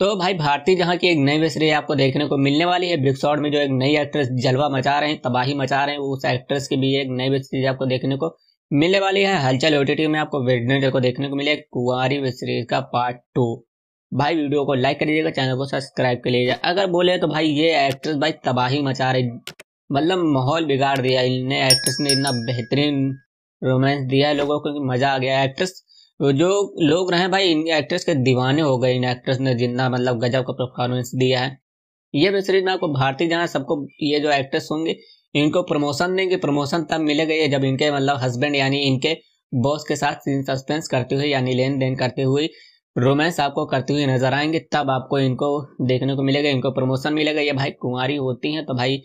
तो भाई भारतीय जहां की एक नई वेब सीरीज आपको देखने को मिलने वाली है ब्रिक्सॉड में जो एक नई एक्ट्रेस जलवा मचा रहे हैं तबाही मचा रहे हैं उस एक्ट्रेस की भी एक नई वेब सीरीज आपको देखने को मिलने वाली है हलचल ओटीटी में आपको वेडनेटर को देखने को मिले कुंवारी वेब सीरीज का पार्ट टू भाई वीडियो को लाइक कर दीजिएगा चैनल को सब्सक्राइब कर लीजिएगा अगर बोले तो भाई ये एक्ट्रेस भाई तबाही मचा रही मतलब माहौल बिगाड़ दिया इन एक्ट्रेस ने इतना बेहतरीन रोमांस दिया है लोगों को मज़ा आ गया एक्ट्रेस जो लोग रहे भाई इन एक्ट्रेस के दीवाने हो गए इन एक्ट्रेस ने जितना मतलब गजब का परफॉर्मेंस दिया है ये वेब सीरीज में आपको भारतीय जहाँ सबको ये जो एक्ट्रेस होंगे इनको प्रमोशन देंगे प्रमोशन तब मिलेगा ये जब इनके मतलब हस्बैंड यानी इनके बॉस के साथ सीन सस्पेंस करते हुए यानी लेन देन करते हुए रोमांस आपको करते हुए नजर आएंगे तब आपको इनको देखने को मिलेगा इनको प्रमोशन मिलेगा ये भाई कुंवारी होती हैं तो भाई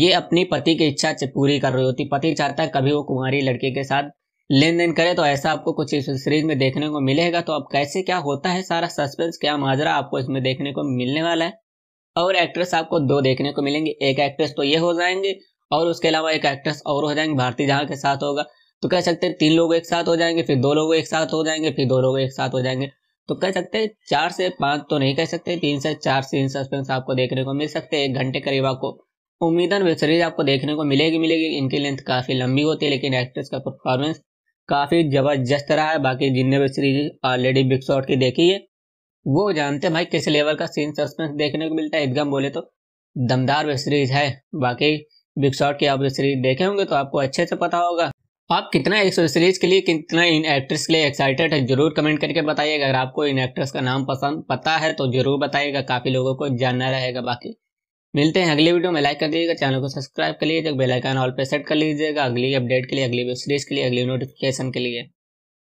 ये अपनी पति की इच्छा पूरी कर रही होती पति चाहता है कभी वो कुंवारी लड़के के साथ लेन देन करें तो ऐसा आपको कुछ इस सीरीज में देखने को मिलेगा तो अब कैसे क्या होता है सारा सस्पेंस क्या माजरा आपको इसमें देखने को मिलने वाला है और एक्ट्रेस आपको दो देखने को मिलेंगे एक एक्ट्रेस तो ये हो जाएंगे और उसके अलावा एक एक्ट्रेस और हो जाएंगे भारती जहाँ के साथ होगा तो कह सकते हैं तीन लोग एक साथ हो जाएंगे फिर दो लोग एक साथ हो जाएंगे फिर दो लोग एक साथ हो जाएंगे तो कह सकते हैं चार से पाँच तो नहीं कह सकते तीन से चार सीन सस्पेंस आपको देखने को मिल सकते हैं एक घंटे करीब आपको उम्मीदन वेब सीरीज आपको देखने को मिलेगी मिलेगी इनकी लेंथ काफ़ी लंबी होती है लेकिन एक्ट्रेस का परफॉर्मेंस काफ़ी ज़बरदस्त रहा है बाकी जिनने भी सीरीज ऑलरेडी बिग शॉट की देखी है वो जानते हैं भाई किस लेवल का सीन सस्पेंस देखने को मिलता है एकदम बोले तो दमदार वेब सीरीज है बाकी बिग शॉट की आप वेब सीरीज देखे होंगे तो आपको अच्छे से पता होगा आप कितना इस वेब सीरीज के लिए कितना इन एक्ट्रेस के लिए एक्साइटेड है जरूर कमेंट करके बताइएगा अगर आपको इन एक्ट्रेस का नाम पसंद पता है तो जरूर बताइएगा काफ़ी लोगों को जानना रहेगा बाकी मिलते हैं अगले वीडियो में लाइक कर दीजिएगा चैनल को सब्सक्राइब कर लीजिएगा बेल आइकन ऑल पे सेट कर लीजिएगा अगली अपडेट के लिए अगली वेब सीरीज के लिए अगली नोटिफिकेशन के लिए